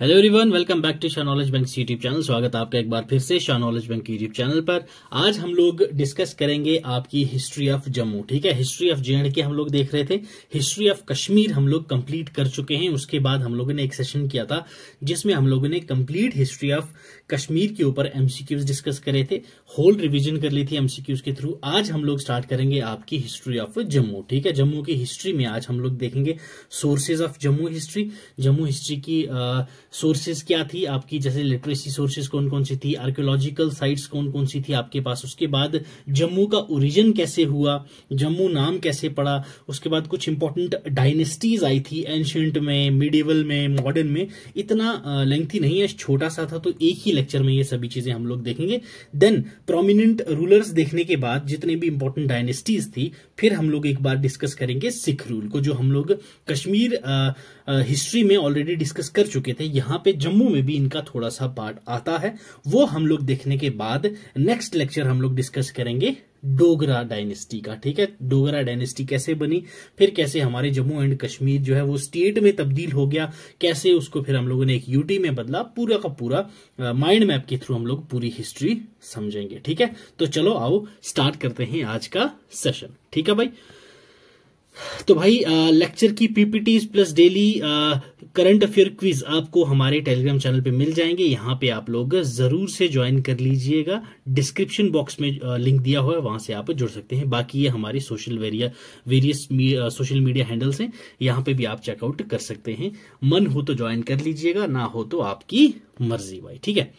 Hello everyone welcome back to Shah knowledge bank YouTube channel स्वागत है आपका एक बार फिर से Shah knowledge bank YouTube channel पर आज हम लोग डिस्कस करेंगे आपकी हिस्ट्री ऑफ जम्मू ठीक है हिस्ट्री ऑफ जे एंड के हम लोग देख रहे थे हिस्ट्री ऑफ कश्मीर हम लोग कंप्लीट कर चुके हैं उसके बाद हम लोगों ने एक सेशन किया था जिसमें हम लोगों ने कम्प्लीट हिस्ट्री ऑफ कश्मीर के ऊपर एमसीक्यूज डिस्कस करे थे होल रिवीजन कर ली थी एमसीक्यूज के थ्रू आज हम लोग स्टार्ट करेंगे आपकी हिस्ट्री ऑफ जम्मू ठीक है जम्मू की हिस्ट्री में आज हम लोग देखेंगे sources of Jammu history Jammu history की सोर्सेज क्या थी आपकी जैसे लिटरेसी सोर्सेज कौन कौन सी थी आर्क्योलॉजिकल साइट्स कौन कौन सी थी आपके पास उसके बाद जम्मू का ओरिजिन कैसे हुआ जम्मू नाम कैसे पड़ा उसके बाद कुछ इंपॉर्टेंट डायनेस्टीज आई थी एंशंट में मिडिवल में मॉडर्न में इतना लेंथी नहीं है छोटा सा था तो एक ही लेक्चर में ये सभी चीजें हम लोग देखेंगे देन प्रोमिनेंट रूलर्स देखने के बाद जितने भी इंपॉर्टेंट डायनेस्टीज थी फिर हम लोग एक बार डिस्कस करेंगे सिख रूल को जो हम लोग कश्मीर हिस्ट्री में ऑलरेडी डिस्कस कर चुके थे यहाँ पे जम्मू में भी इनका थोड़ा सा पार्ट आता है वो हम लोग देखने के बाद नेक्स्ट लेक्चर हम लोग डिस्कस करेंगे डोगरा डायनेस्टी का ठीक है डोगरा डायनेस्टी कैसे बनी फिर कैसे हमारे जम्मू एंड कश्मीर जो है वो स्टेट में तब्दील हो गया कैसे उसको फिर हम लोगों ने एक यूटी में बदला पूरा का पूरा माइंड मैप के थ्रू हम लोग पूरी हिस्ट्री समझेंगे ठीक है तो चलो आओ स्टार्ट करते हैं आज का सेशन ठीक है भाई तो भाई लेक्चर की PPTs plus daily current affair quiz आपको हमारे टेलीग्राम चैनल पे मिल जाएंगे यहाँ पे आप लोग जरूर से ज्वाइन कर लीजिएगा डिस्क्रिप्शन बॉक्स में लिंक दिया हुआ है वहां से आप जुड़ सकते हैं बाकी ये हमारे सोशल वेरिया वेरियस सोशल मीडिया हैंडल्स हैं यहाँ पे भी आप चेकआउट कर सकते हैं मन हो तो ज्वाइन कर लीजिएगा ना हो तो आपकी मर्जी भाई ठीक है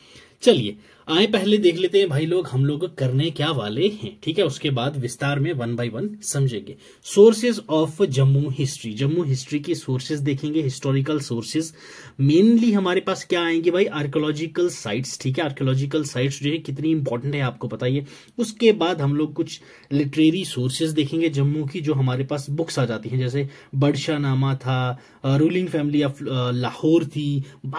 चलिए आए पहले देख लेते हैं भाई लोग हम लोग करने क्या वाले हैं ठीक है उसके बाद विस्तार में वन बाय वन समझेंगे sources of Jammu history Jammu history की सोर्सेज देखेंगे हिस्टोरिकल सोर्सेज मेनली हमारे पास क्या आएंगे भाई आर्कोलॉजिकल साइट्स ठीक है आर्कोलॉजिकल साइट्स जो है कितनी इंपॉर्टेंट है आपको बताइए उसके बाद हम लोग कुछ लिटरेरी सोर्सेज देखेंगे जम्मू की जो हमारे पास बुक्स आ जाती है जैसे नामा था रूलिंग फैमिली ऑफ लाहौर थी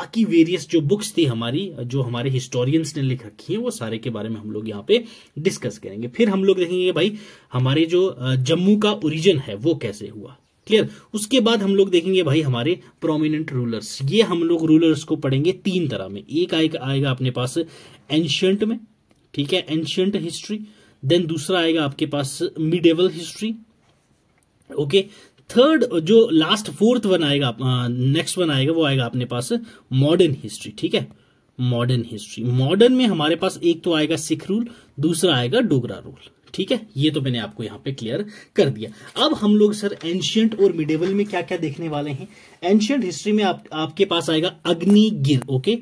बाकी वेरियस जो बुक्स थी हमारी जो हमारे हिस्टोरियंस ने लिखी लिख रखी है वो सारे के बारे में हम लोग यहाँ पे डिस्कस करेंगे फिर हम लोग देखेंगे भाई हमारे जो जम्मू का ओरिजिन है वो कैसे हुआ क्लियर उसके बाद हम लोग देखेंगे भाई हमारे प्रोमिनेंट रूलर्स ये हम लोग रूलर्स को पढ़ेंगे तीन तरह में एक आएगा आएगा अपने पास एंशियंट में ठीक है एंशियंट हिस्ट्री देन दूसरा आएगा आपके पास मिडेवल हिस्ट्री ओके थर्ड जो लास्ट फोर्थ वन आएगा नेक्स्ट वन आएगा वो आएगा अपने पास मॉडर्न हिस्ट्री ठीक है मॉडर्न हिस्ट्री मॉडर्न में हमारे पास एक तो आएगा सिख रूल दूसरा आएगा डोगरा रूल ठीक है ये तो मैंने आपको यहां पे क्लियर कर दिया अब हम लोग सर एंशियंट और मिडेवल में क्या क्या देखने वाले हैं एंशियंट हिस्ट्री में आप, आपके पास आएगा अग्निगिर ओके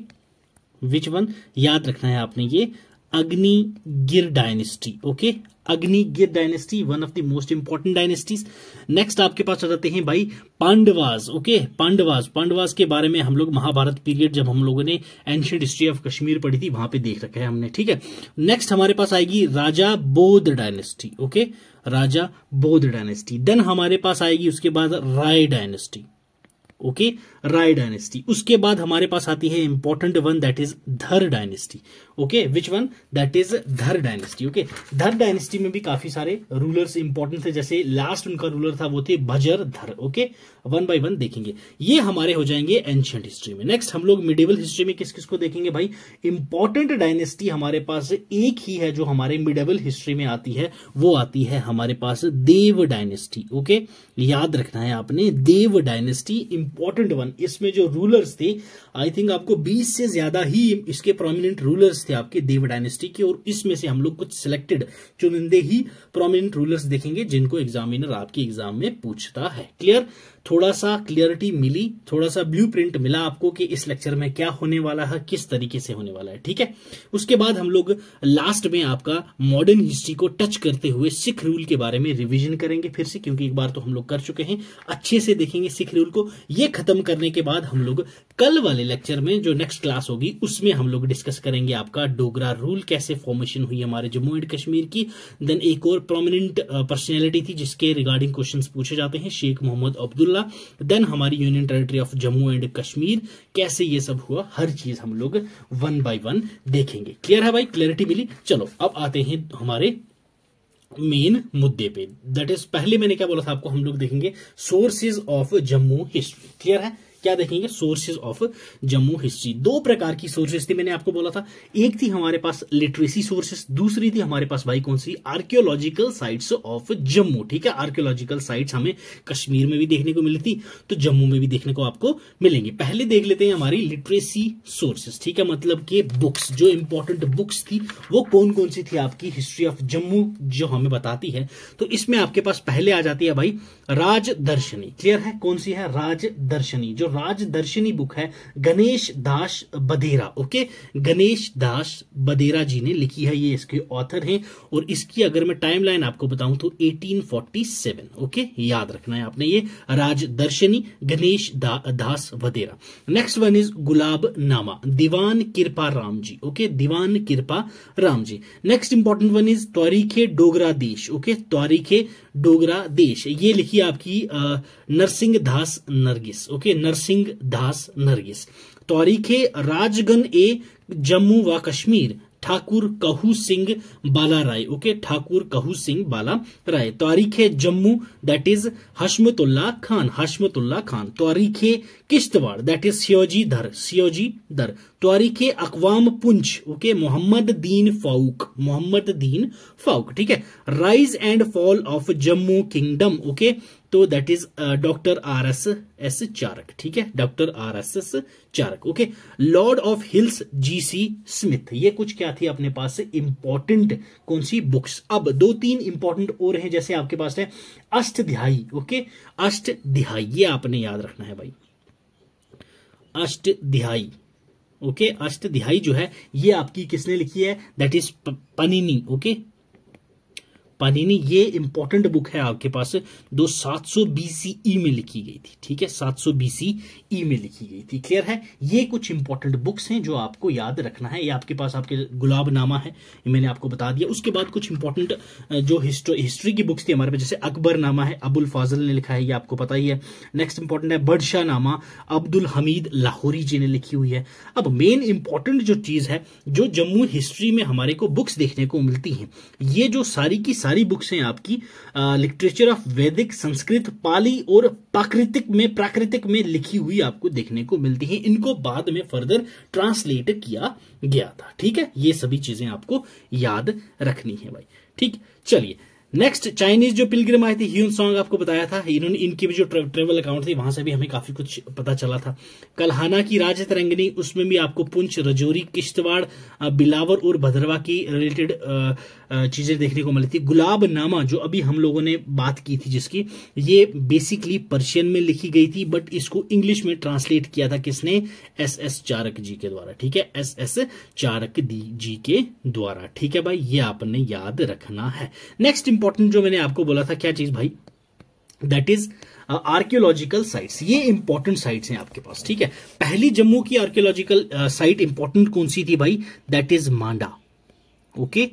विच वन याद रखना है आपने ये Agnigir dynasty okay Agnigir dynasty one of the most important dynasties next आपके पास जाते हैं भाई पांडवाज ओके पांडवाज पांडवाज के बारे में हम लोग महाभारत पीरियड जब हम लोगों ने एंशियंट हिस्ट्री ऑफ कश्मीर पढ़ी थी वहां पे देख रखा है हमने ठीक है नेक्स्ट हमारे पास आएगी राजा बोध डायनेस्टी ओके राजा बोध डायनेस्टी देन हमारे पास आएगी उसके बाद Rai dynasty okay Rai dynasty उसके बाद हमारे पास आती है important one that is Dhar dynasty okay which one that is Dhar dynasty okay Dhar dynasty में भी काफी सारे रूलर्स इंपॉर्टेंट थे जैसे लास्ट उनका रूलर था वो थे भजर धर ओके वन बाय वन देखेंगे ये हमारे हो जाएंगे एंशियंट हिस्ट्री में नेक्स्ट हम लोग मिडिवल हिस्ट्री में किस किस को देखेंगे भाई इंपॉर्टेंट डायनेस्टी हमारे पास एक ही है जो हमारे मिडेवल हिस्ट्री में आती है वो आती है हमारे पास देव डायनेस्टी ओके याद रखना है आपने देव डायनेस्टी इंपॉर्टेंट वन इसमें जो रूलर्स थे आई थिंक आपको 20 से ज्यादा ही इसके प्रोमिनेंट रूलर्स थे आपके देव डायनेस्टी के और इसमें से हम लोग कुछ सिलेक्टेड चुनिंदे ही प्रोमिनेंट रूलर्स देखेंगे जिनको एग्जामिनर आपके एग्जाम में पूछता है क्लियर थोड़ा सा क्लियरिटी मिली थोड़ा सा ब्लू मिला आपको कि इस लेक्चर में क्या होने वाला है किस तरीके से होने वाला है ठीक है उसके बाद हम लोग लास्ट में आपका मॉडर्न हिस्ट्री को टच करते हुए सिख रूल के बारे में रिविजन करेंगे फिर से क्योंकि एक बार तो हम लोग कर चुके हैं अच्छे से देखेंगे सिख रूल को ये खत्म करने के बाद हम लोग कल वाले लेक्चर में जो नेक्स्ट क्लास होगी उसमें हम लोग डिस्कस करेंगे आपका डोगरा रूल कैसे फॉर्मेशन हुई हमारे जम्मू एंड कश्मीर की देन एक और प्रोमिनेंट पर्सनैलिटी थी जिसके रिगार्डिंग क्वेश्चन पूछे जाते हैं शेख मोहम्मद अब्दुल हिजबुल्ला देन हमारी union territory of Jammu and Kashmir कैसे ये सब हुआ हर चीज हम लोग वन बाय वन देखेंगे क्लियर है भाई क्लियरिटी मिली चलो अब आते हैं हमारे मेन मुद्दे पे दैट इज पहले मैंने क्या बोला था आपको हम लोग देखेंगे sources of Jammu history clear है क्या देखेंगे सोर्सेज ऑफ जम्मू हिस्ट्री दो प्रकार की सोर्सेज थी मैंने आपको बोला था एक थी हमारे पास लिटरेसी सोर्सेज दूसरी थी हमारे पास भाई कौन सी आर्कियोलॉजिकल साइट्स ऑफ जम्मू ठीक है आर्कियोलॉजिकल साइट्स हमें कश्मीर में भी देखने को मिली थी तो जम्मू में भी देखने को आपको मिलेंगे पहले देख लेते हैं हमारी लिटरेसी सोर्सेस ठीक है मतलब कि बुक्स जो इंपॉर्टेंट बुक्स थी वो कौन कौन सी थी आपकी हिस्ट्री ऑफ जम्मू जो हमें बताती है तो इसमें आपके पास पहले आ जाती है भाई राजदर्शनी क्लियर है कौन सी है राजदर्शनी जो राजदर्शनी बुक है गणेश दास बदेरा ओके गणेश दास बदेरा जी ने लिखी है ये इसके ऑथर हैं और इसकी अगर मैं टाइमलाइन आपको बताऊं तो 1847 ओके याद रखना है आपने ये राजदर्शनी गणेश दा, Das Badera next one is Gulab Nama Diwan Kripa Ram ji okay Diwan Kripa Ram ji next important one is Taurikhe Dogra Desh okay Taurikhe Dogra Desh ये लिखी आपकी Narsingh Das Nargis okay Narsingh Das Nargis Tarikh Rajgan e Jammu wa Kashmir Thakur Kahu Singh Bala Rai okay Thakur Kahu Singh Bala Rai Tarikh Jammu that is Hashmatullah Khan Hashmatullah Khan Tarikh Kishtwar that is सियोजी धर सियोजी धर तोरिक अकवाम पुंज ओके मोहम्मद दीन फाउक मोहम्मद दीन फाउक ठीक है rise and fall of Jammu kingdom okay तो that is doctor R S S Charak ठीक है doctor R S S Charak okay lord of hills G C Smith ये कुछ क्या थी अपने पास से इंपॉर्टेंट कौन सी बुक्स अब दो तीन इंपॉर्टेंट और हैं जैसे आपके पास है अष्ट दिहाई ओके अष्ट दिहाई ये आपने याद रखना है भाई अष्ट दिहाई ओके अष्टध्यायी जो है ये आपकी किसने लिखी है that is Panini okay Panini ये इंपॉर्टेंट बुक है आपके पास जो 700 बीसीई e में लिखी गई थी ठीक है 700 बीसीई e में लिखी गई थी क्लियर है ये कुछ इंपॉर्टेंट बुक्स हैं जो आपको याद रखना है ये आपके पास आपके गुलाब नामा है ये मैंने आपको बता दिया उसके बाद कुछ इंपॉर्टेंट जो हिस्ट्री हिस्ट्री की बुक्स थी हमारे पास जैसे अकबर नामा है अबुल फाजल ने लिखा है ये आपको पता ही है नेक्स्ट इंपॉर्टेंट है बडशाह नामा अब्दुल हमीद लाहौरी जी ने लिखी हुई है अब मेन इंपॉर्टेंट जो चीज है जो जम्मू हिस्ट्री में हमारे को बुक्स देखने को मिलती है ये जो सारी की सारी सारी बुक्स हैं आपकी लिटरेचर ऑफ वैदिक संस्कृत पाली और प्राकृतिक में प्राकृतिक में लिखी हुई आपको देखने को मिलती है इनको बाद में फर्दर ट्रांसलेट किया गया था ठीक है ये सभी चीजें आपको याद रखनी है भाई ठीक चलिए नेक्स्ट चाइनीज जो पिलग्रिम आए थे ह्यून सॉन्ग आपको बताया था इन्होंने इनके भी जो ट्रेवल अकाउंट थे वहां से भी हमें काफी कुछ पता चला था कलहाना की राज तरंगनी उसमें भी आपको पुंछ रजौरी किश्तवाड़ बिलावर और भद्रवा की रिलेटेड चीजें देखने को मिली थी गुलाब नामा जो अभी हम लोगों ने बात की थी जिसकी ये बेसिकली पर्शियन में लिखी गई थी बट इसको इंग्लिश में ट्रांसलेट किया था किसने एस एस चारक जी के द्वारा ठीक है एस एस चारक जी के द्वारा ठीक है भाई ये आपने याद रखना है नेक्स्ट इंपॉर्टेंट जो मैंने आपको बोला था क्या चीज भाई दैट इज आर्कियोलॉजिकल साइट्स ये इंपॉर्टेंट साइट्स हैं आपके पास ठीक है पहली जम्मू की आर्कियोलॉजिकल साइट इंपॉर्टेंट कौन सी थी भाई that is Manda okay okay?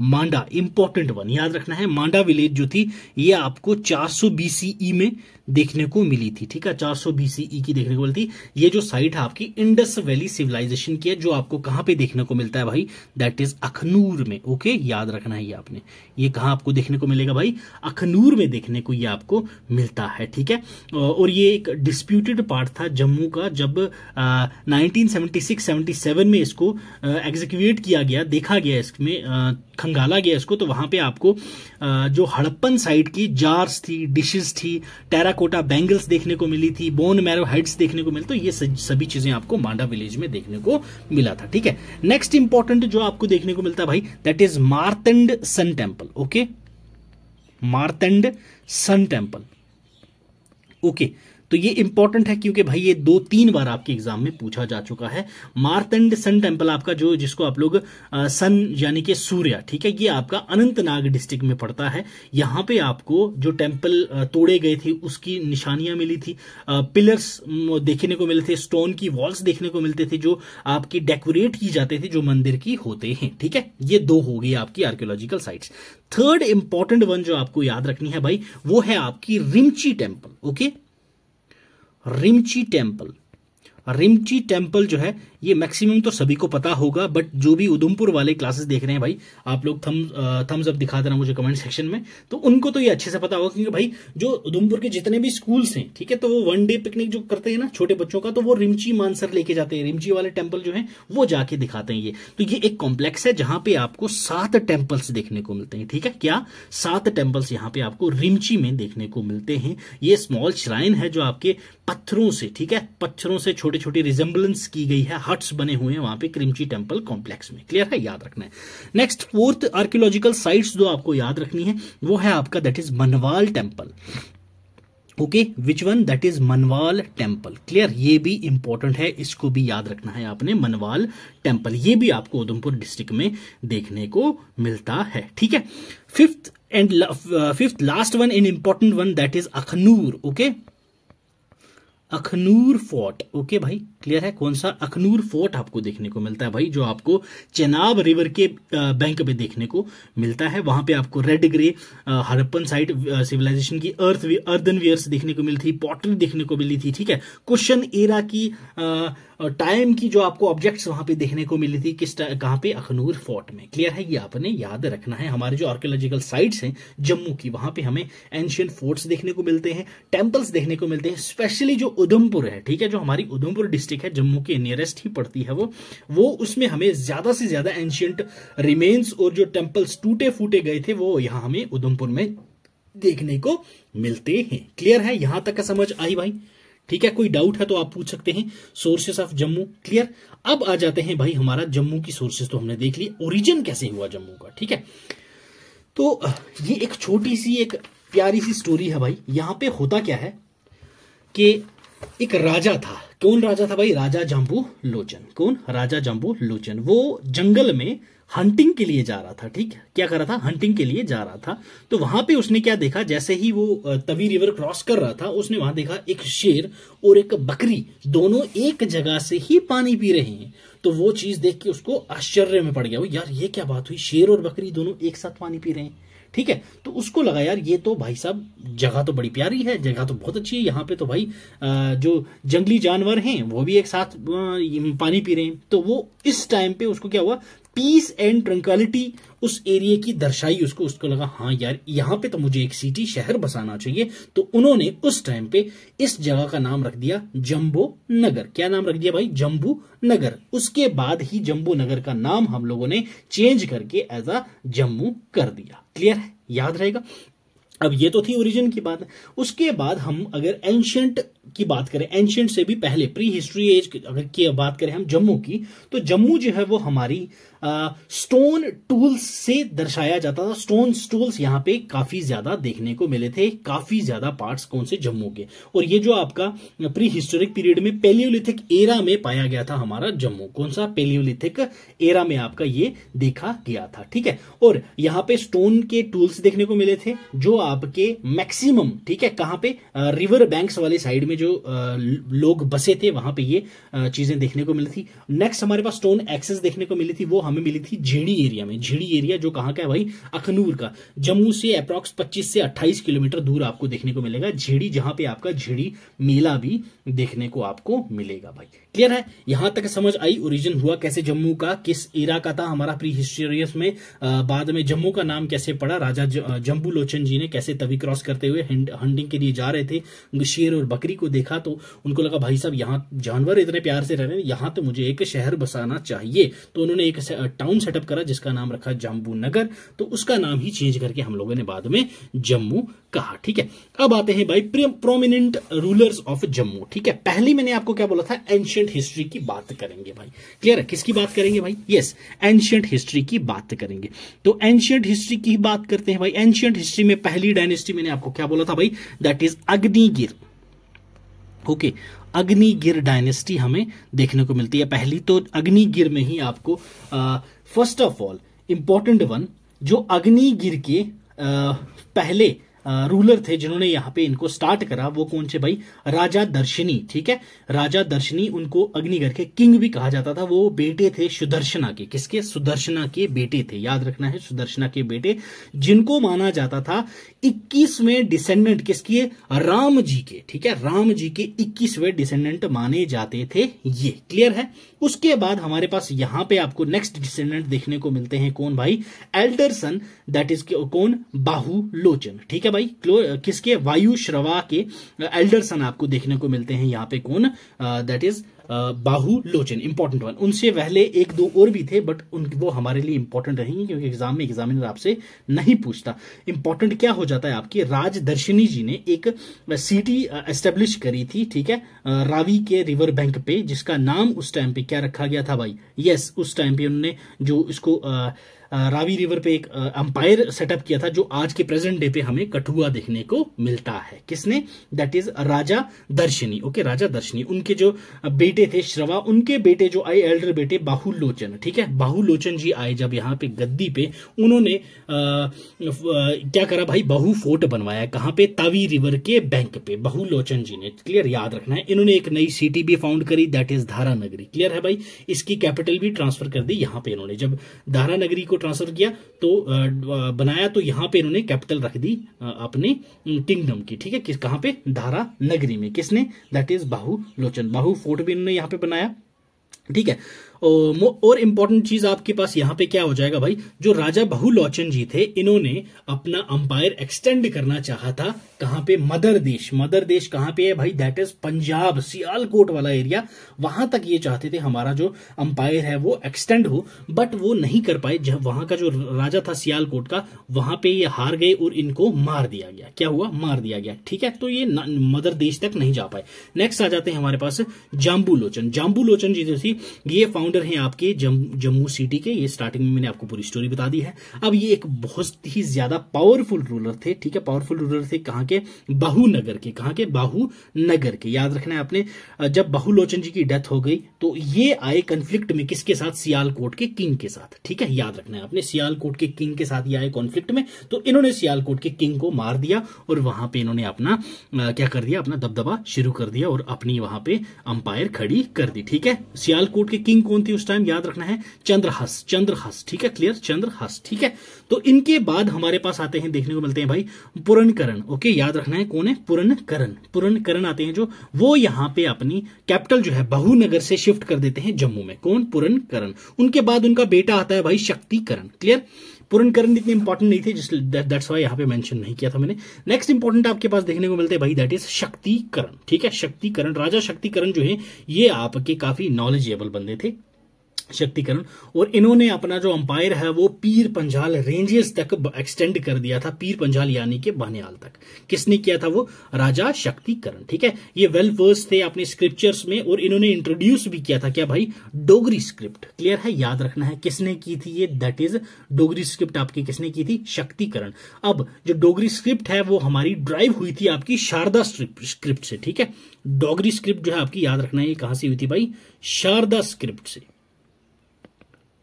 Manda important one याद रखना है मांडा विलेज जो थी ये आपको 400 सौ बीसीई e में देखने को मिली थी ठीक है 400 सौ बीसीई e की देखने को मिलती ये जो साइट है आपकी इंडस वैली सिविलाइजेशन की है जो आपको कहां पे देखने को मिलता है भाई दैट इज अखनूर में ओके याद रखना है ये आपने ये कहा आपको देखने को मिलेगा भाई अखनूर में देखने को ये आपको मिलता है ठीक है और ये एक डिस्प्यूटेड पार्ट था जम्मू का जब नाइनटीन सेवेंटी में इसको एग्जीक्यूट किया गया देखा गया इसमें खंगाला गया इसको तो वहां पे आपको जो हड़प्पन साइड की जार्स थी डिशेस थी टेराकोटा बैंगल्स देखने को मिली थी बोन मैरो हेड्स देखने को मिली तो ये सभी चीजें आपको मांडा विलेज में देखने को मिला था ठीक है नेक्स्ट इंपॉर्टेंट जो आपको देखने को मिलता भाई that is Martand sun temple okay Martand sun temple okay okay. तो ये इंपॉर्टेंट है क्योंकि भाई ये दो तीन बार आपके एग्जाम में पूछा जा चुका है मारतंड सन टेम्पल आपका जो जिसको आप लोग सन यानी कि सूर्य ठीक है ये आपका अनंतनाग डिस्ट्रिक्ट में पड़ता है यहां पे आपको जो टेम्पल तोड़े गए थे उसकी निशानियां मिली थी पिलर्स देखने को मिले थे स्टोन की वॉल्स देखने को मिलते थे जो आपकी डेकोरेट की जाते थे जो मंदिर की होते हैं ठीक है ये दो हो गई आपकी archaeological site third important one जो आपको याद रखनी है भाई वो है आपकी Rimchi temple okay Rimchi temple Rimchi temple जो है ये मैक्सिमम तो सभी को पता होगा बट जो भी उधमपुर वाले क्लासेस देख रहे हैं भाई आप लोग थम थम्स अप दिखा देना मुझे कमेंट सेक्शन में तो उनको तो ये अच्छे से पता होगा क्योंकि भाई जो उधमपुर के जितने भी स्कूल्स हैं ठीक है तो वो वन डे पिकनिक जो करते हैं ना छोटे बच्चों का तो वो रिमची मानसर लेके जाते हैं रिमची वाले टेम्पल जो है वो जाके दिखाते हैं ये तो ये एक कॉम्प्लेक्स है जहां पे आपको सात टेम्पल्स देखने को मिलते हैं ठीक है क्या सात टेम्पल्स यहाँ पे आपको रिमची में देखने को मिलते हैं ये स्मॉल श्राइन है जो आपके पत्थरों से ठीक है पत्थरों से छोटे छोटे रिजेम्बलेंस की गई है हट्स बने हुए हैं वहां पे क्रिमची टेम्पल कॉम्प्लेक्स में क्लियर है याद रखना है नेक्स्ट फोर्थ आर्कियोलॉजिकल साइट्स जो आपको याद रखनी है वो है आपका that is Manwal temple okay which one that is Manwal temple clear ये भी इंपॉर्टेंट है इसको भी याद रखना है आपने मनवाल टेम्पल ये भी आपको उधमपुर डिस्ट्रिक्ट में देखने को मिलता है ठीक है fifth and fifth last one and important one that is Akhnoor okay Akhnoor fort okay भाई क्लियर है कौन सा अखनूर फोर्ट आपको देखने को मिलता है भाई जो आपको चेनाब रिवर के बैंक पे देखने को मिलता है वहां पे आपको red grey Harappan site civilization की अर्थ अर्दन वियर्स देखने को मिली थी पॉटरी देखने को मिली थी ठीक है क्वेश्चन एरा की टाइम की जो आपको ऑब्जेक्ट्स वहां पे देखने को मिली थी किस कहाँ पे अखनूर फोर्ट में क्लियर है ये आपने याद रखना है हमारे जो आर्कोलॉजिकल साइट्स हैं जम्मू की वहां पे हमें एंशियंट फोर्ट्स देखने को मिलते हैं टेम्पल्स देखने को मिलते हैं स्पेशली जो उधमपुर है ठीक है जो हमारी उधमपुर डिस्ट्रिक्ट है जम्मू के नियरेस्ट ही पड़ती है वो वो उसमें हमें ज्यादा से ज्यादा एंशियंट रिमेन्स और जो टेम्पल्स टूटे फूटे गए थे वो यहाँ हमें उधमपुर में देखने को मिलते हैं क्लियर है यहां तक का समझ आई भाई ठीक है कोई डाउट है तो आप पूछ सकते हैं सोर्सेस ऑफ जम्मू क्लियर अब आ जाते हैं भाई हमारा जम्मू की सोर्सेस तो हमने देख ली ओरिजिन कैसे हुआ जम्मू का ठीक है तो ये एक छोटी सी एक प्यारी सी स्टोरी है भाई यहां पे होता क्या है कि एक राजा था कौन राजा था भाई राजा जम्बू लोचन कौन राजा जम्बू लोचन वो जंगल में हंटिंग के लिए जा रहा था ठीक क्या कर रहा था हंटिंग के लिए जा रहा था तो वहां पे उसने क्या देखा जैसे ही वो तवी रिवर क्रॉस कर रहा था उसने वहां देखा एक शेर और एक बकरी दोनों एक जगह से ही पानी पी रहे हैं तो वो चीज देख के उसको आश्चर्य में पड़ गया वो यार ये क्या बात हुई शेर और बकरी दोनों एक साथ पानी पी रहे हैं ठीक है तो उसको लगा यार ये तो भाई साहब जगह तो बड़ी प्यारी है जगह तो बहुत अच्छी है यहाँ पे तो भाई जो जंगली जानवर हैं वो भी एक साथ पानी पी रहे हैं तो वो इस टाइम पे उसको क्या हुआ पीस एंड ट्रंक्वालिटी उस एरिए की दर्शाई उसको उसको लगा हाँ यार यहाँ पे तो मुझे एक सिटी शहर बसाना चाहिए तो उन्होंने उस टाइम पे इस जगह का नाम रख दिया जम्बो नगर क्या नाम रख दिया भाई जम्बू नगर उसके बाद ही जम्बू नगर का नाम हम लोगों ने चेंज करके एज अ जम्मू कर दिया क्लियर है याद रहेगा अब ये तो थी ओरिजिन की बात उसके बाद हम अगर एंशंट की बात करें एंशियंट से भी पहले प्री हिस्ट्री एज अगर की बात करें हम जम्मू की तो जम्मू जो है वो हमारी आ, स्टोन टूल्स से दर्शाया जाता था स्टोन टूल्स यहाँ पे काफी ज्यादा देखने को मिले थे काफी ज्यादा पार्ट्स कौन से जम्मू के और ये जो आपका प्री हिस्टोरिक पीरियड में पेलियोलिथिक एरा में पाया गया था हमारा जम्मू कौन सा पेलियोलिथिक एरा में आपका ये देखा गया था ठीक है और यहाँ पे स्टोन के टूल्स देखने को मिले थे जो आपके मैक्सिमम ठीक है कहाँ पे रिवर बैंक्स वाले साइड में जो लोग बसे थे वहां पे ये चीजें देखने को मिली थी नेक्स्ट हमारे पास स्टोन एक्सेस देखने को मिली थी वो हमें मिली थी झेड़ी एरिया में झेड़ी एरिया जो कहाँ का है भाई अखनूर का जम्मू से अप्रॉक्स पच्चीस से अट्ठाईस किलोमीटर दूर आपको देखने को मिलेगा झेड़ी जहां पे आपका झेड़ी मेला भी देखने को आपको मिलेगा भाई क्लियर है यहां तक समझ आई ओरिजिन हुआ कैसे जम्मू का किस इरा का था हमारा प्री हिस्टोरियस में आ, बाद में जम्मू का नाम कैसे पड़ा राजा जम्बू लोचन जी ने कैसे तवी क्रॉस करते हुए हंडिंग के लिए जा रहे थे शेर और बकरी को देखा तो उनको लगा भाई साहब यहाँ जानवर इतने प्यार से रह रहे हैं तो मुझे एक शहर बसाना चाहिए तो उन्होंने एक टाउन सेटअप करा जिसका नाम रखा जम्बू नगर तो उसका नाम ही चेंज करके हम लोगों ने बाद में जम्मू कहा ठीक है अब आते हैं भाई प्रोमिनेंट रूलर्स ऑफ जम्मू ठीक है पहले मैंने आपको क्या बोला था एंशियन एंशियंट हिस्ट्री की बात करेंगे भाई क्लियर है किसकी बात करेंगे भाई यस एंशियंट हिस्ट्री की बात करेंगे तो एंशियंट हिस्ट्री की बात करते हैं भाई एंशियंट हिस्ट्री में पहली डायनेस्टी मैंने आपको क्या बोला था भाई that is Agnigir okay Agnigir dynasty हमें देखने को मिलती है पहली तो अग्निगिर में ही आपको first of all important one जो अग्निगिर के आ, पहले रूलर थे जिन्होंने यहाँ पे इनको स्टार्ट करा वो कौन से भाई राजा दर्शनी ठीक है राजा दर्शनी उनको अग्निगर के किंग भी कहा जाता था वो बेटे थे सुदर्शना के किसके सुदर्शना के बेटे थे याद रखना है सुदर्शना के बेटे जिनको माना जाता था इक्कीसवें डिसेंडेंट किसके राम जी के ठीक है राम जी के इक्कीसवें डिसेंडेंट माने जाते थे ये क्लियर है उसके बाद हमारे पास यहां पे आपको नेक्स्ट डिसेंडेंट देखने को मिलते हैं कौन भाई एल्डरसन दैट इज कौन बाहु लोचन ठीक है भाई किसके वायु श्रवा के एल्डरसन uh, आपको देखने को मिलते हैं यहाँ पे कौन दैट uh, इज बाहु लोचन इंपॉर्टेंट वन उनसे पहले एक दो और भी थे बट उन वो हमारे लिए इंपॉर्टेंट रहेंगे क्योंकि एग्जाम में एग्जामिनर आपसे नहीं पूछता इंपॉर्टेंट क्या हो जाता है आपकी राजदर्शिनी जी ने एक सिटी एस्टेब्लिश करी थी ठीक है रावी के रिवर बैंक पे जिसका नाम उस टाइम पे क्या रखा गया था भाई यस उस टाइम पे उन्होंने जो इसको आ, रावी रिवर पे एक अंपायर सेटअप किया था जो आज के प्रेजेंट डे पे हमें कठुआ देखने को मिलता है किसने दैट इज राजा दर्शनी ओके राजा दर्शनी उनके जो बेटे थे श्रवा उनके बेटे जो आए एल्डर बेटे बाहुलोचन ठीक है बाहुलोचन जी आए जब यहाँ पे गद्दी पे उन्होंने क्या करा भाई बहु फोर्ट बनवाया कहाँ पे तावी रिवर के बैंक पे बहुलोचन जी ने क्लियर याद रखना है इन्होंने एक नई सिटी भी फाउंड करी दैट इज धारा नगरी क्लियर है भाई इसकी कैपिटल भी ट्रांसफर कर दी यहाँ पे इन्होंने जब धारा नगरी को ट्रांसफर किया तो बनाया तो यहाँ पे इन्होंने कैपिटल रख दी अपने किंगडम की ठीक है किस कहाँ पे धारा नगरी में किसने that is Bahu Lochan Bahu fort भी इन्होंने यहाँ पे बनाया ठीक है और इम्पोर्टेंट चीज आपके पास यहाँ पे क्या हो जाएगा भाई जो राजा बहुलोचन जी थे इन्होंने अपना अंपायर एक्सटेंड करना चाहा था कहाँ पे मदर देश मदर देश कहाँ पे है भाई दैट इज पंजाब सियालकोट वाला एरिया वहां तक ये चाहते थे हमारा जो अंपायर है वो एक्सटेंड हो बट वो नहीं कर पाए जब वहां का जो राजा था सियालकोट का वहां पे ये हार गए और इनको मार दिया गया क्या हुआ मार दिया गया ठीक है तो ये मदर देश तक नहीं जा पाए नेक्स्ट आ जाते हैं हमारे पास जाम्बू लोचन जाम्बू लोचन जी जो थी ये फाउंड फाउंडर हैं आपके जम्मू सिटी के ये स्टार्टिंग में मैंने आपको पूरी स्टोरी बता दी है अब ये एक बहुत ही ज्यादा पावरफुल रूलर थे ठीक है पावरफुल रूलर थे कहाँ के बाहू नगर के कहाँ के बाहू नगर के याद रखना है आपने जब बाहुलोचन जी की डेथ हो गई तो ये आए कन्फ्लिक्ट में किसके साथ सियालकोट के किंग के साथ ठीक है याद रखना है आपने सियालकोट के किंग के साथ ये आए कॉन्फ्लिक्ट में तो इन्होंने सियालकोट के किंग को मार दिया और वहां पर इन्होंने अपना क्या कर दिया अपना दबदबा शुरू कर दिया और अपनी वहां पर अंपायर खड़ी कर दी ठीक है सियालकोट के किंग कौन कौन थी उस टाइम याद रखना है चंद्रहस चंद्रहस ठीक है क्लियर चंद्रहस ठीक है तो इनके बाद हमारे पास आते हैं देखने को मिलते हैं भाई पुरनकरण ओके याद रखना है कौन है पुरनकरण पुरनकरण आते हैं जो वो यहां पे अपनी कैपिटल जो है बहुनगर से शिफ्ट कर देते हैं जम्मू में कौन पुरनकरण उनके बाद उनका बेटा आता है भाई शक्तिकरण क्लियर पुरनकरण इतने इंपॉर्टेंट नहीं थे जिस दैट्स वाई यहां पे मेंशन नहीं किया था मैंने नेक्स्ट इंपॉर्टेंट आपके पास देखने को मिलते हैं भाई दैट इज शक्तिकरण ठीक है शक्तिकरण राजा शक्तिकरण जो है ये आपके काफी नॉलेजेबल बंदे थे शक्तिकरण और इन्होंने अपना जो अंपायर है वो पीर पंजाल रेंजेस तक एक्सटेंड कर दिया था पीर पंजाल यानी कि बनियाल तक किसने किया था वो राजा शक्तिकरण ठीक है ये वेल वर्स थे अपने स्क्रिप्चर्स में और इन्होंने इंट्रोड्यूस भी किया था क्या भाई डोगरी स्क्रिप्ट क्लियर है याद रखना है किसने की थी ये दैट इज डोगरी स्क्रिप्ट आपकी किसने की थी शक्तिकरण अब जो डोगरी स्क्रिप्ट है वो हमारी ड्राइव हुई थी आपकी शारदा स्क्रिप्ट से ठीक है डोगरी स्क्रिप्ट जो है आपकी याद रखना है ये कहां से हुई थी भाई शारदा स्क्रिप्ट से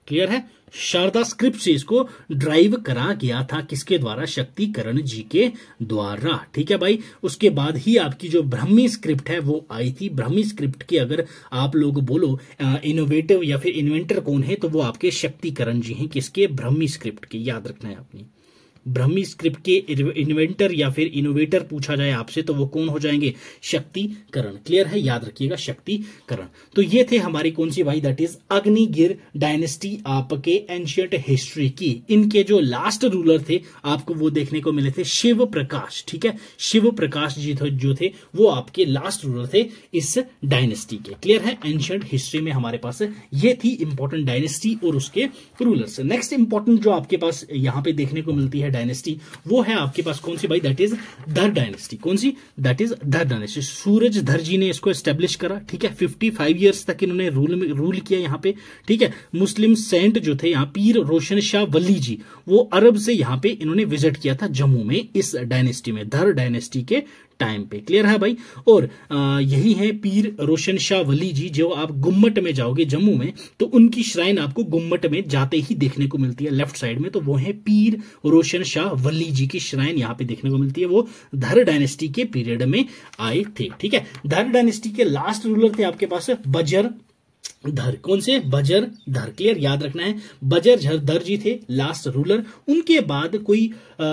क्लियर है शारदा स्क्रिप्ट से इसको ड्राइव करा गया था किसके द्वारा शक्तिकरण जी के द्वारा ठीक है भाई उसके बाद ही आपकी जो ब्रह्मी स्क्रिप्ट है वो आई थी ब्रह्मी स्क्रिप्ट के अगर आप लोग बोलो इनोवेटिव या फिर इन्वेंटर कौन है तो वो आपके शक्तिकरण जी हैं किसके ब्रह्मी स्क्रिप्ट के याद रखना है आपने ब्रह्मी स्क्रिप्ट के इन्वेंटर या फिर इनोवेटर पूछा जाए आपसे तो वो कौन हो जाएंगे शक्तिकरण क्लियर है याद रखिएगा शक्तिकरण तो ये थे हमारी कौन सी भाई दैट इज अग्निगिर डायनेस्टी आपके एंशियंट हिस्ट्री की इनके जो लास्ट रूलर थे आपको वो देखने को मिले थे शिव प्रकाश ठीक है शिव प्रकाश जी जो थे वो आपके लास्ट रूलर थे इस डायनेस्टी के क्लियर है एंशियंट हिस्ट्री में हमारे पास ये थी इंपॉर्टेंट डायनेस्टी और उसके रूलर नेक्स्ट इंपॉर्टेंट जो आपके पास यहां पर देखने को मिलती है डायनेस्टी वो है आपके पास कौन सी भाई दैट इज धर डायनेस्टी कौन सी that is Dhar dynasty Suraj Dhar ji ने इसको एस्टेब्लिश करा ठीक है फिफ्टी फाइव ईयर्स तक इन्होंने रूल रूल किया यहाँ पे ठीक है मुस्लिम सेंट जो थे यहाँ पीर रोशन शाह वली जी वो अरब से यहाँ पे इन्होंने विजिट किया था जम्मू में इस डायनेस्टी में धर डायनेस्टी के टाइम पे क्लियर है भाई और आ, यही है पीर रोशन शाह वली जी जो आप गुम्मट में जाओगे जम्मू में तो उनकी श्राइन आपको गुम्मट में जाते ही देखने को मिलती है लेफ्ट साइड में तो वो है पीर रोशन शाह वली जी की श्राइन यहाँ पे देखने को मिलती है वो धर डायनेस्टी के पीरियड में आए थे ठीक है धर डायनेस्टी के लास्ट रूलर थे आपके पास बजर धर कौन से बजर धर क्लियर याद रखना है बजर धर जी थे लास्ट रूलर उनके बाद कोई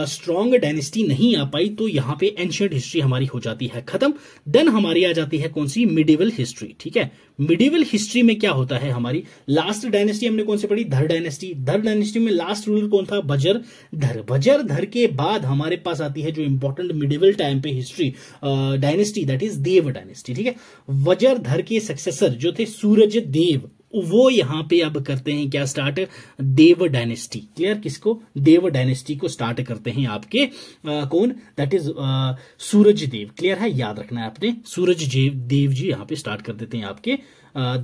स्ट्रॉन्ग डायनेस्टी नहीं आ पाई तो यहाँ पे एंशियंट हिस्ट्री हमारी हो जाती है खत्म देन हमारी आ जाती है कौन सी मिडिवल हिस्ट्री ठीक है मिडिवल हिस्ट्री में क्या होता है हमारी लास्ट डायनेस्टी हमने कौन से पढ़ी धर डायनेस्टी धर डायनेस्टी में लास्ट रूलर कौन था बजर धर बजर धर के बाद हमारे पास आती है जो इंपॉर्टेंट मिडिवल टाइम पे history dynasty that is Dev dynasty ठीक है वजर धर के सक्सेसर जो थे सूरज देव देव वो यहां पे अब करते हैं क्या स्टार्ट देव डायनेस्टी क्लियर किसको देव डायनेस्टी को स्टार्ट करते हैं आपके आ, कौन that is Suraj Dev clear है याद रखना है आपने सूरज देव जी यहां पे स्टार्ट कर देते हैं आपके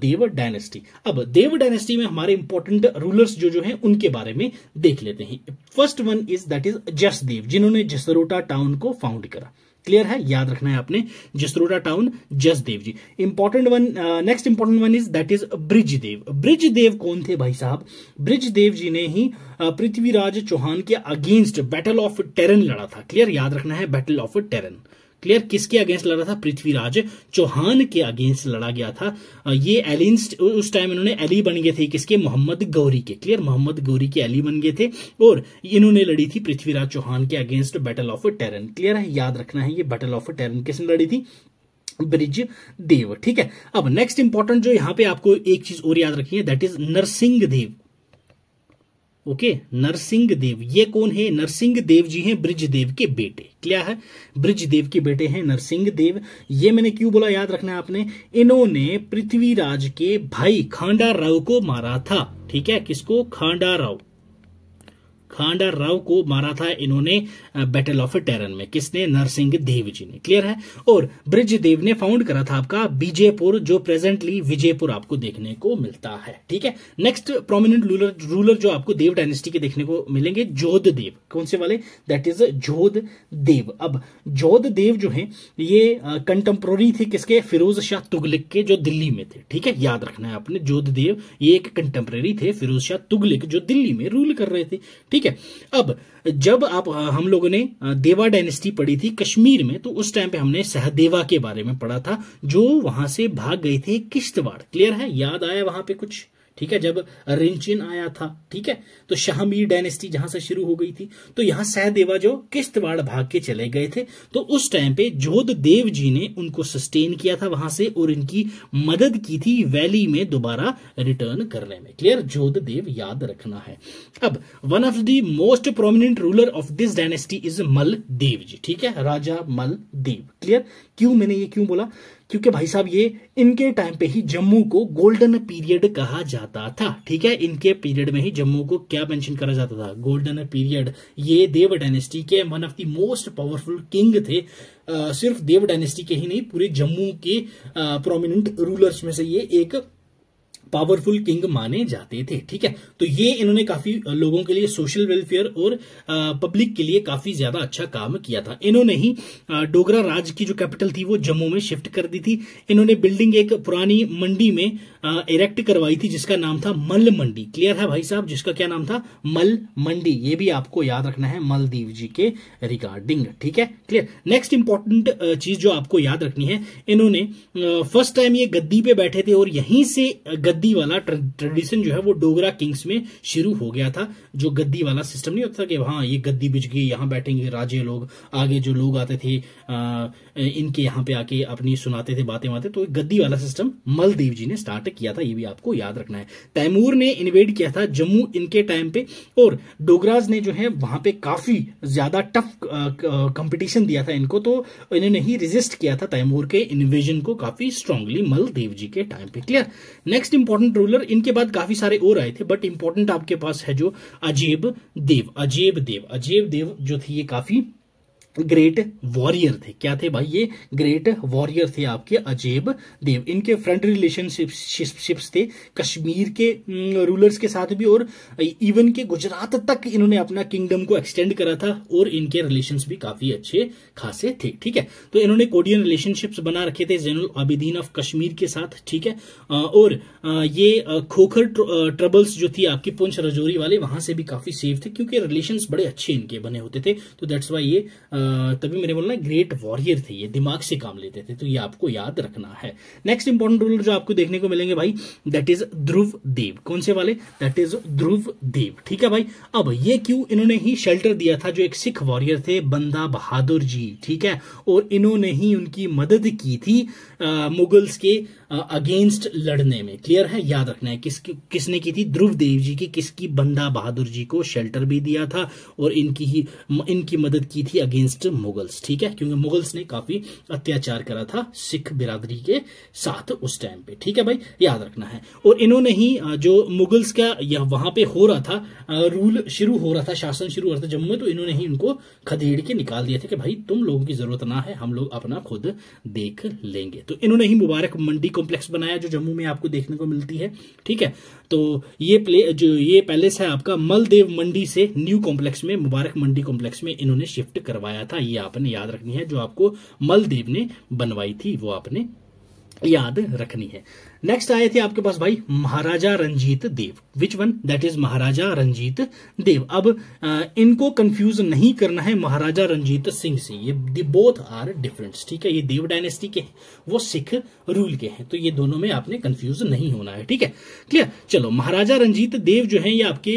देव डायनेस्टी अब देव डायनेस्टी में हमारे इंपॉर्टेंट रूलर्स जो जो हैं उनके बारे में देख लेते हैं first one is that is Jasdev जिन्होंने जसरोटा टाउन को फाउंड करा क्लियर है याद रखना है आपने Jasrota town Jasdev ji important one next important one is that is Brijdev Brijdev कौन थे भाई साहब ब्रिजदेव जी ने ही uh, पृथ्वीराज चौहान के अगेंस्ट बैटल ऑफ टेरन लड़ा था क्लियर याद रखना है बैटल ऑफ टेरन क्लियर किसके अगेंस्ट लड़ा था पृथ्वीराज चौहान के अगेंस्ट लड़ा गया था ये एलियंस उस टाइम इन्होंने एली बन गए थे किसके मोहम्मद गौरी के क्लियर मोहम्मद गौरी के एली बन गए थे और इन्होंने लड़ी थी पृथ्वीराज चौहान के against battle of Tarain clear है याद रखना है ये बैटल ऑफ टेरन किसने लड़ी थी ब्रिज देव ठीक है अब नेक्स्ट इंपॉर्टेंट जो यहां पे आपको एक चीज और याद रखी है that is Narsingh Dev okay Narsingh Dev ये कौन है नरसिंह देव जी हैं ब्रिजदेव के बेटे क्या है ब्रिजदेव के बेटे हैं नरसिंह देव ये मैंने क्यों बोला याद रखना है आपने इन्होंने पृथ्वीराज के भाई खांडा राव को मारा था ठीक है किसको खांडा राव खांडा राव को मारा था इन्होंने बैटल ऑफ टेरन में किसने नरसिंह देव जी ने क्लियर है और ब्रिज देव ने फाउंड करा था आपका बीजेपुर जो प्रेजेंटली विजयपुर आपको देखने को मिलता है ठीक है नेक्स्ट प्रोमिनेंट रूलर रूलर जो आपको देव डायनेस्टी के देखने को मिलेंगे जोध देव कौन से वाले दैट इज जोध देव अब जोध देव जो है ये कंटेम्प्रोरी थे किसके फिरोज शाह तुगलिक के जो दिल्ली में थे ठीक है याद रखना है आपने जोध देव ये एक कंटेम्प्रेरी थे फिरोज शाह तुगलिक जो दिल्ली में रूल कर रहे थे ठीक ठीक है अब जब आप हम लोगों ने देवा डायनेस्टी पढ़ी थी कश्मीर में तो उस टाइम पे हमने सहदेवा के बारे में पढ़ा था जो वहां से भाग गए थे किश्तवाड़ क्लियर है याद आया वहां पे कुछ ठीक है जब रिंचिन आया था ठीक है तो शाहमीर डायनेस्टी जहां से शुरू हो गई थी तो यहां सहदेवा जो किश्तवाड़ भाग के चले गए थे तो उस टाइम पे जोध देव जी ने उनको सस्टेन किया था वहां से और इनकी मदद की थी वैली में दोबारा रिटर्न करने में क्लियर जोध देव याद रखना है अब one of the most prominent ruler of this dynasty is Mal Dev जी ठीक है राजा मल देव क्लियर क्यों मैंने ये क्यों बोला क्योंकि भाई साहब ये इनके टाइम पे ही जम्मू को गोल्डन पीरियड कहा जाता था ठीक है इनके पीरियड में ही जम्मू को क्या मेंशन करा जाता था गोल्डन पीरियड ये देव डायनेस्टी के one of the most powerful king थे आ, सिर्फ देव डायनेस्टी के ही नहीं पूरे जम्मू के प्रोमिनेंट रूलर्स में से ये एक पावरफुल किंग माने जाते थे ठीक है तो ये इन्होंने काफी लोगों के लिए सोशल वेलफेयर और पब्लिक के लिए काफी ज्यादा अच्छा काम किया था इन्होंने ही डोगरा राज की जो कैपिटल थी वो जम्मू में शिफ्ट कर दी थी इन्होंने बिल्डिंग एक पुरानी मंडी में इरेक्ट करवाई थी जिसका नाम था मल मंडी क्लियर है भाई साहब जिसका क्या नाम था मल मंडी ये भी आपको याद रखना है मलदीव जी के रिगार्डिंग ठीक है क्लियर नेक्स्ट इंपॉर्टेंट चीज जो आपको याद रखनी है इन्होंने फर्स्ट टाइम ये गद्दी पे बैठे थे और यहीं से गद्दी वाला ट्रेडिशन जो है वो डोगरा किंग्स में शुरू हो गया था जो गद्दी वाला सिस्टम नहीं होता कि हाँ ये गद्दी बिछ गई यहां बैठेंगे राजे लोग आगे जो लोग आते थे इनके यहां पे आके अपनी सुनाते थे बातें बातें तो गद्दी वाला सिस्टम मलदेव जी ने स्टार्ट पे किया था ये भी आपको याद रखना है तैमूर ने इन्वेड किया था जम्मू इनके टाइम पे और डोगराज ने जो है वहां पे काफी ज्यादा टफ कंपटीशन दिया था इनको तो इन्होंने ही रिजिस्ट किया था तैमूर के इन्वेजन को काफी स्ट्रांगली मल देव जी के टाइम पे क्लियर नेक्स्ट इंपॉर्टेंट रूलर इनके बाद काफी सारे और आए थे बट इंपॉर्टेंट आपके पास है जो अजेब देव अजेब देव अजेब देव जो थी ये काफी ग्रेट वॉरियर थे क्या थे भाई ये ग्रेट वॉरियर थे आपके अजेब देव इनके फ्रंट रिलेशनशिपशिप्स थे कश्मीर के रूलर्स के साथ भी और इवन के गुजरात तक इन्होंने अपना किंगडम को एक्सटेंड करा था और इनके रिलेशन भी काफी अच्छे खासे थे ठीक है तो इन्होंने कोडियन रिलेशनशिप्स बना रखे थे जनरल आबिदीन ऑफ कश्मीर के साथ ठीक है और ये खोखर ट्रबल्स जो थी आपकी पुंछ रजौरी वाले वहां से भी काफी सेफ थे क्योंकि रिलेशन बड़े अच्छे इनके बने होते थे तो दैट्स वाई ये तभी मैंने बोला ग्रेट वॉरियर थे ये दिमाग से काम लेते थे तो ये आपको याद रखना है नेक्स्ट इंपॉर्टेंट रूलर जो आपको देखने को मिलेंगे भाई दैट इज ध्रुव देव कौन से वाले दैट इज ध्रुव देव ठीक है भाई अब ये क्यों इन्होंने ही शेल्टर दिया था जो एक सिख वॉरियर थे बंदा बहादुर जी ठीक है और इन्होंने ही उनकी मदद की थी आ, मुगल्स के अगेंस्ट लड़ने में क्लियर है याद रखना है किस किसने की थी ध्रुव देव जी की किसकी बंदा बहादुर जी को शेल्टर भी दिया था और इनकी ही इनकी मदद की थी अगेंस्ट अगेंस्ट मुगल्स ठीक है क्योंकि मुगल्स ने काफी अत्याचार करा था सिख बिरादरी के साथ उस टाइम पे ठीक है भाई याद रखना है और इन्होंने ही जो मुगल्स का यह वहां पे हो रहा था रूल शुरू हो रहा था शासन शुरू हो रहा था जम्मू में तो इन्होंने ही उनको खदेड़ के निकाल दिया था कि भाई तुम लोगों की जरूरत ना है हम लोग अपना खुद देख लेंगे तो इन्होंने ही मुबारक मंडी कॉम्प्लेक्स बनाया जो जम्मू में आपको देखने को मिलती है ठीक है तो ये प्ले जो ये पैलेस है आपका मलदेव मंडी से न्यू कॉम्प्लेक्स में मुबारक मंडी कॉम्प्लेक्स में इन्होंने शिफ्ट करवाया बनाया था ये आपने याद रखनी है जो आपको मलदीप ने बनवाई थी वो आपने याद रखनी है नेक्स्ट आए थे आपके पास भाई Maharaja Ranjit Dev which one that is Maharaja Ranjit Dev अब आ, इनको कंफ्यूज नहीं करना है महाराजा रंजीत सिंह से ये बोथ आर डिफरेंट ठीक है ये देव डायनेस्टी के हैं वो सिख रूल के हैं तो ये दोनों में आपने कंफ्यूज नहीं होना है ठीक है क्लियर चलो महाराजा रंजीत देव जो है ये आपके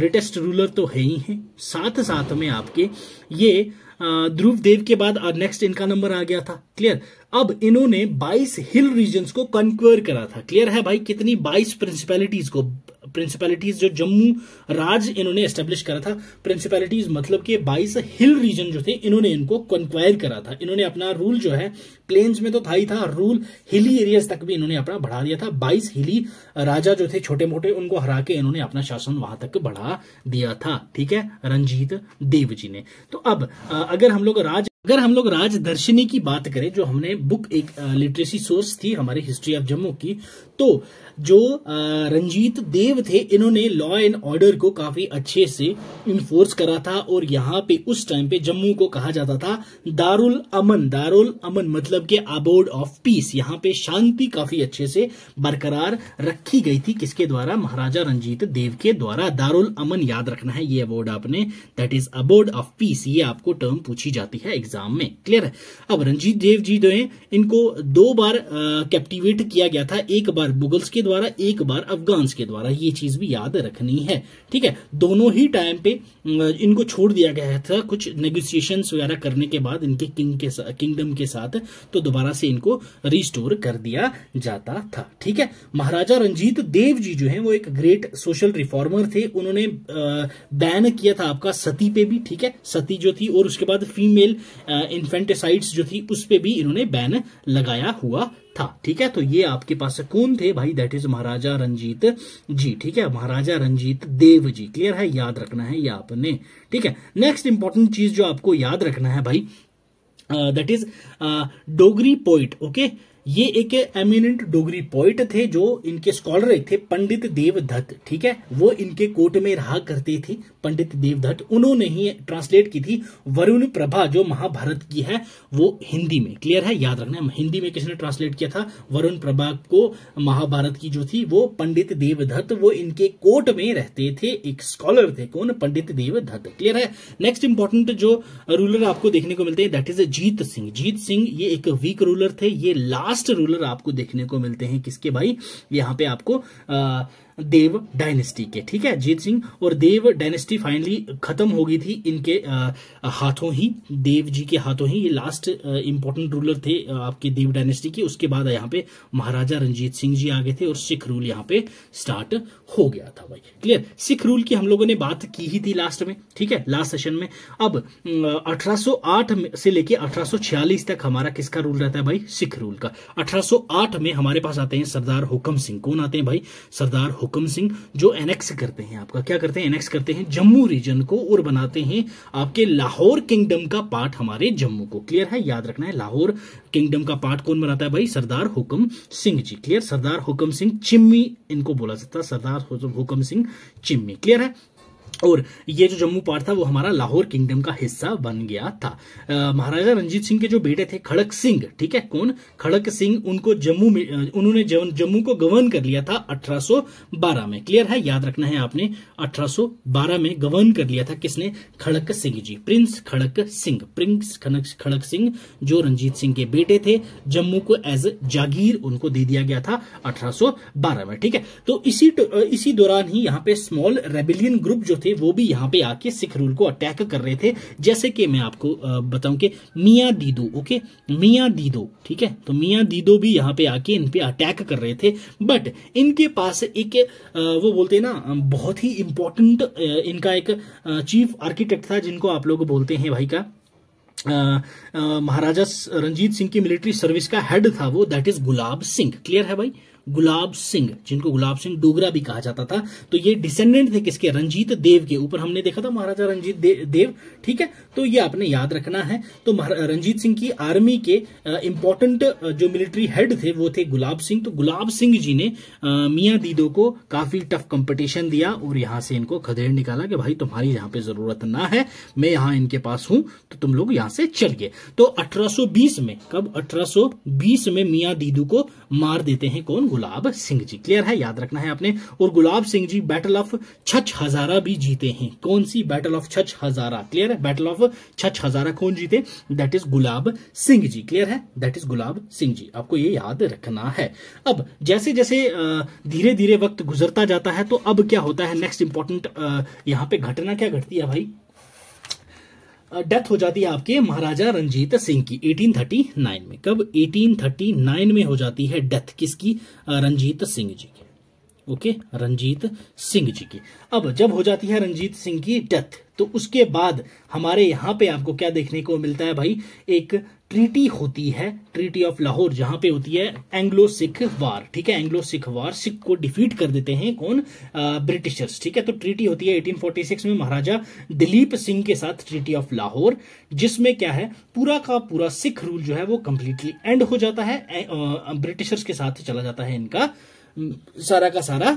ग्रेटेस्ट रूलर तो है ही है साथ साथ में आपके ये ध्रुव देव के बाद नेक्स्ट इनका नंबर आ गया था क्लियर अब इन्होंने 22 हिल रीजन को कंक्वेयर करा था क्लियर है भाई कितनी 22 प्रिंसिपैलिटीज को प्रिंसिपैलिटीज जो जम्मू राज इन्होंने एस्टेब्लिश करा था प्रिंसिपैलिटीज मतलब कि 22 हिल रीजन जो थे इन्होंने इनको कंक्वायर करा था इन्होंने अपना रूल जो है प्लेन्स में तो था ही था रूल हिली एरियाज तक भी इन्होंने अपना बढ़ा दिया था 22 हिली राजा जो थे छोटे मोटे उनको हरा के इन्होंने अपना शासन वहां तक बढ़ा दिया था ठीक है रंजीत देव जी ने तो अब अगर हम लोग राज अगर हम लोग राजदर्शिनी की बात करें जो हमने बुक एक लिटरेसी सोर्स थी हमारी हिस्ट्री ऑफ जम्मू की तो जो रंजीत देव थे इन्होंने लॉ एंड ऑर्डर को काफी अच्छे से इन्फोर्स करा था और यहाँ पे उस टाइम पे जम्मू को कहा जाता था दारुल अमन दारुल अमन मतलब के अबोर्ड ऑफ पीस यहाँ पे शांति काफी अच्छे से बरकरार रखी गई थी किसके द्वारा महाराजा रंजीत देव के द्वारा दारुल अमन याद रखना है ये अबोर्ड आपने that is abode of peace ये आपको टर्म पूछी जाती है एग्जाम में क्लियर है अब रंजीत देव जी जो है इनको दो बार कैप्टिवेट किया गया था एक बार बार मुगल्स के द्वारा एक बार अफगान के द्वारा ये चीज भी याद रखनी है ठीक है दोनों ही टाइम पे इनको छोड़ दिया गया था कुछ नेगोसिएशन वगैरह करने के बाद इनके किंग के किंगडम के साथ तो दोबारा से इनको रिस्टोर कर दिया जाता था ठीक है महाराजा रंजीत देव जी जो है वो एक ग्रेट सोशल रिफॉर्मर थे उन्होंने बैन किया था आपका सती पे भी ठीक है सती जो थी और उसके बाद फीमेल इन्फेंटिसाइड्स जो थी उस पर भी इन्होंने बैन लगाया हुआ था ठीक है तो ये आपके पास कौन थे भाई दैट इज महाराजा रंजीत जी ठीक है महाराजा रंजीत देव जी क्लियर है याद रखना है ये आपने ठीक है नेक्स्ट इंपॉर्टेंट चीज जो आपको याद रखना है भाई that uh, is uh, Dogri poet okay ये एक एमिनेंट डोगरी पोइट थे जो इनके स्कॉलर थे पंडित देवधत्त ठीक है वो इनके कोर्ट में रहा करते थे पंडित देवधत्त उन्होंने ही ट्रांसलेट की थी वरुण प्रभा जो महाभारत की है वो हिंदी में क्लियर है याद रखना हिंदी में किसने ट्रांसलेट किया था वरुण प्रभा को महाभारत की जो थी वो पंडित देवधत्त वो इनके कोर्ट में रहते थे एक स्कॉलर थे कौन पंडित देवधत्त क्लियर है नेक्स्ट इंपॉर्टेंट जो रूलर आपको देखने को मिलते हैं दैट इज जीत सिंह जीत सिंह ये एक वीक रूलर थे ये लास्ट लास्ट रूलर आपको देखने को मिलते हैं किसके भाई यहाँ पे आपको देव डायनेस्टी के ठीक है जीत सिंह और देव डायनेस्टी फाइनली खत्म हो गई थी इनके हाथों ही देव जी के हाथों ही ये लास्ट इंपॉर्टेंट रूलर थे आपके देव डायनेस्टी के उसके बाद यहाँ पे महाराजा रंजीत सिंह जी आ गए थे और सिख रूल यहाँ पे स्टार्ट हो गया था भाई क्लियर सिख रूल की हम लोगों ने बात की ही थी लास्ट में ठीक है लास्ट सेशन में अब अठारह से लेके अठारह तक हमारा किसका रूल रहता है भाई सिख रूल का अठारह में हमारे पास आते हैं सरदार हुक्म सिंह कौन आते हैं भाई सरदार हुक्म सिंह जो एनेक्स करते हैं आपका क्या करते हैं एनेक्स करते हैं जम्मू रीजन को और बनाते हैं आपके लाहौर किंगडम का पार्ट हमारे जम्मू को क्लियर है याद रखना है लाहौर किंगडम का पार्ट कौन बनाता है भाई सरदार हुक्म सिंह जी क्लियर सरदार हुक्म सिंह चिम्मी इनको बोला जाता है सरदार हुक्म सिंह चिम्मी क्लियर है और ये जो जम्मू पार्ट था वो हमारा लाहौर किंगडम का हिस्सा बन गया था महाराजा रंजीत सिंह के जो बेटे थे खड़क सिंह ठीक है कौन खड़क सिंह उनको जम्मू में उन्होंने जम्मू को गवर्न कर लिया था 1812 में क्लियर है याद रखना है आपने 1812 में गवर्न कर लिया था किसने खड़क सिंह जी प्रिंस खड़क सिंह प्रिंस खड़क खड़क सिंह जो रंजीत सिंह के बेटे थे जम्मू को एज जागीर उनको दे दिया गया था अठारह में ठीक है तो इसी इसी दौरान ही यहाँ पे स्मॉल रेबिलियन ग्रुप जो थे वो भी यहाँ पे आके सिख रूल को अटैक कर रहे थे जैसे कि मैं आपको बताऊं कि मियाँ दीदो ओके मियाँ दीदो ठीक है तो मियाँ दीदो भी यहाँ पे आके इन पे अटैक कर रहे थे बट इनके पास एक वो बोलते हैं ना बहुत ही इंपॉर्टेंट इनका एक चीफ आर्किटेक्ट था जिनको आप लोग बोलते हैं भाई का महाराजा रंजीत सिंह की मिलिट्री सर्विस का हेड था वो that is Gulab Singh clear है भाई गुलाब सिंह जिनको गुलाब सिंह डोगरा भी कहा जाता था तो ये डिसेंडेंट थे किसके रंजीत देव के ऊपर हमने देखा था महाराजा रंजीत देव ठीक है तो ये आपने याद रखना है तो रंजीत सिंह की आर्मी के इंपॉर्टेंट जो मिलिट्री हेड थे वो थे गुलाब सिंह तो गुलाब सिंह जी ने मियाँ दीदो को काफी टफ कॉम्पिटिशन दिया और यहां से इनको खदेड़ निकाला कि भाई तुम्हारी यहाँ पे जरूरत ना है मैं यहां इनके पास हूं तो तुम लोग यहां से चल गए तो अठारह में कब अठारह में मियाँ दीदू को मार देते हैं कौन गुलाब सिंह जी क्लियर है याद रखना है आपने और गुलाब सिंह जी बैटल ऑफ छछ हजारा भी जीते हैं कौन सी battle of Chhachh Hazara clear है बैटल ऑफ छछ हजारा कौन जीते that is Gulab Singh ji clear है दैट इज गुलाब सिंह जी आपको ये याद रखना है अब जैसे जैसे धीरे धीरे वक्त गुजरता जाता है तो अब क्या होता है नेक्स्ट इंपॉर्टेंट यहाँ पे घटना क्या घटती है भाई डेथ हो जाती है आपके महाराजा रंजीत सिंह की 1839 में कब 1839 में हो जाती है डेथ किसकी रंजीत सिंह जी की ओके रंजीत सिंह जी की अब जब हो जाती है रंजीत सिंह की डेथ तो उसके बाद हमारे यहाँ पे आपको क्या देखने को मिलता है भाई एक ट्रीटी होती है ट्रीटी ऑफ लाहौर जहां पे होती है एंग्लो सिख वार ठीक है एंग्लो सिख वार सिख को डिफीट कर देते हैं कौन ब्रिटिशर्स ठीक है तो ट्रीटी होती है 1846 में महाराजा दिलीप सिंह के साथ ट्रीटी ऑफ लाहौर जिसमें क्या है पूरा का पूरा सिख रूल जो है वो कंप्लीटली एंड हो जाता है ब्रिटिशर्स के साथ चला जाता है इनका सारा का सारा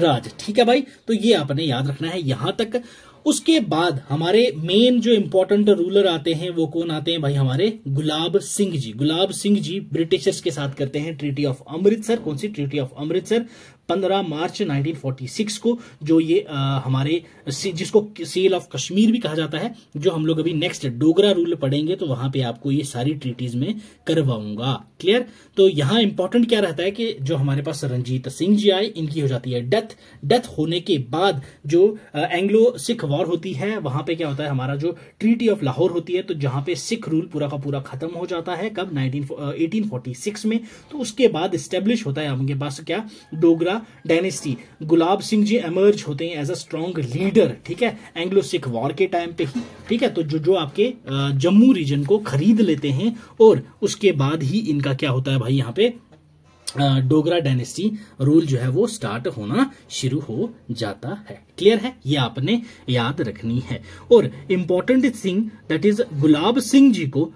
राज ठीक है भाई तो ये आपने याद रखना है यहां तक उसके बाद हमारे मेन जो इंपॉर्टेंट रूलर आते हैं वो कौन आते हैं भाई हमारे गुलाब सिंह जी गुलाब सिंह जी ब्रिटिशर्स के साथ करते हैं ट्रीटी ऑफ अमृतसर कौन सी ट्रीटी ऑफ अमृतसर 15 मार्च 1946 को जो ये आ, हमारे जिसको सेल ऑफ कश्मीर भी कहा जाता है जो हम लोग अभी नेक्स्ट डोगरा रूल पढ़ेंगे तो वहां पे आपको ये सारी ट्रीटीज में करवाऊंगा क्लियर तो यहां इंपॉर्टेंट क्या रहता है कि जो हमारे पास रंजीत सिंह जी आए इनकी हो जाती है डेथ डेथ होने के बाद जो एंग्लो सिख वॉर होती है वहां पे क्या होता है हमारा जो ट्रीटी ऑफ लाहौर होती है तो जहां पे सिख रूल पूरा का पूरा खत्म हो जाता है कब नाइनटीन एटीन में तो उसके बाद स्टेब्लिश होता है हमारे पास क्या डोगरा या डायनेस्टी गुलाब सिंह जी एमर्ज होते हैं एज अ स्ट्रॉन्ग लीडर ठीक है एंग्लो सिख वॉर के टाइम पे ही ठीक है तो जो जो आपके जम्मू रीजन को खरीद लेते हैं और उसके बाद ही इनका क्या होता है भाई यहाँ पे डोगरा डायनेस्टी रूल जो है वो स्टार्ट होना शुरू हो जाता है क्लियर है ये आपने याद रखनी है और important thing that is Gulab Singh ji को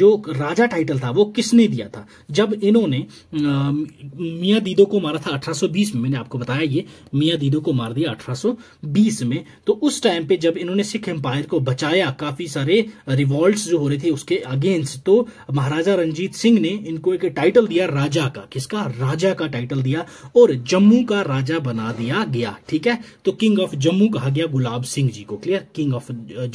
जो राजा टाइटल था वो किसने दिया था जब इन्होंने मियाँ दीदो को मारा था 1820 में मैंने आपको बताया ये मियाँ दीदो को मार दिया 1820 में तो उस टाइम पे जब इन्होंने सिख एम्पायर को बचाया काफी सारे रिवॉल्ट जो हो रहे थे उसके अगेंस्ट तो महाराजा रंजीत सिंह ने इनको एक टाइटल दिया राजा का किस इसका राजा का टाइटल दिया और जम्मू का राजा बना दिया गया ठीक है तो किंग ऑफ जम्मू कहा गया गुलाब सिंह जी को क्लियर किंग ऑफ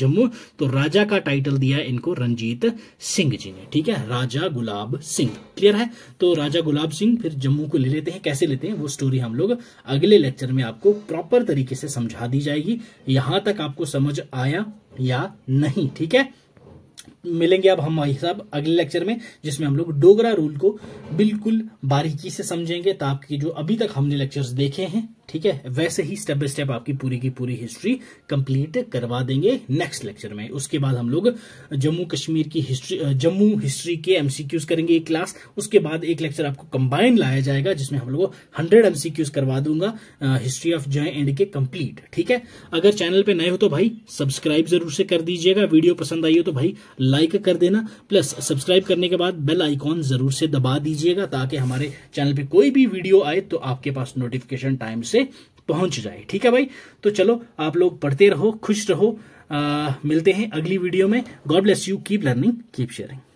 जम्मू तो राजा का टाइटल दिया इनको रंजीत सिंह जी ने ठीक है राजा गुलाब सिंह क्लियर है तो राजा गुलाब सिंह फिर जम्मू को ले लेते हैं कैसे लेते हैं वो स्टोरी हम लोग अगले लेक्चर में आपको प्रॉपर तरीके से समझा दी जाएगी यहां तक आपको समझ आया या नहीं ठीक है मिलेंगे अब हम भाई साहब अगले लेक्चर में जिसमें हम लोग डोगरा रूल को बिल्कुल बारीकी से समझेंगे ताकि जो अभी तक हमने लेक्चर्स देखे हैं ठीक है वैसे ही स्टेप बाय स्टेप आपकी पूरी की पूरी हिस्ट्री कंप्लीट करवा देंगे नेक्स्ट लेक्चर में उसके बाद हम लोग जम्मू कश्मीर की हिस्ट्री जम्मू हिस्ट्री के एमसीक्यूज करेंगे एक क्लास उसके बाद एक लेक्चर आपको कंबाइन लाया जाएगा जिसमें हम लोग हंड्रेड एमसीक्यूज करवा दूंगा history of J and K complete ठीक है अगर चैनल पर नए हो तो भाई सब्सक्राइब जरूर से कर दीजिएगा वीडियो पसंद आई हो तो भाई लाइक कर देना प्लस सब्सक्राइब करने के बाद बेल आइकॉन जरूर से दबा दीजिएगा ताकि हमारे चैनल पर कोई भी वीडियो आए तो आपके पास नोटिफिकेशन टाइम से से पहुंच जाए ठीक है भाई तो चलो आप लोग पढ़ते रहो खुश रहो आ, मिलते हैं अगली वीडियो में God bless you keep learning keep sharing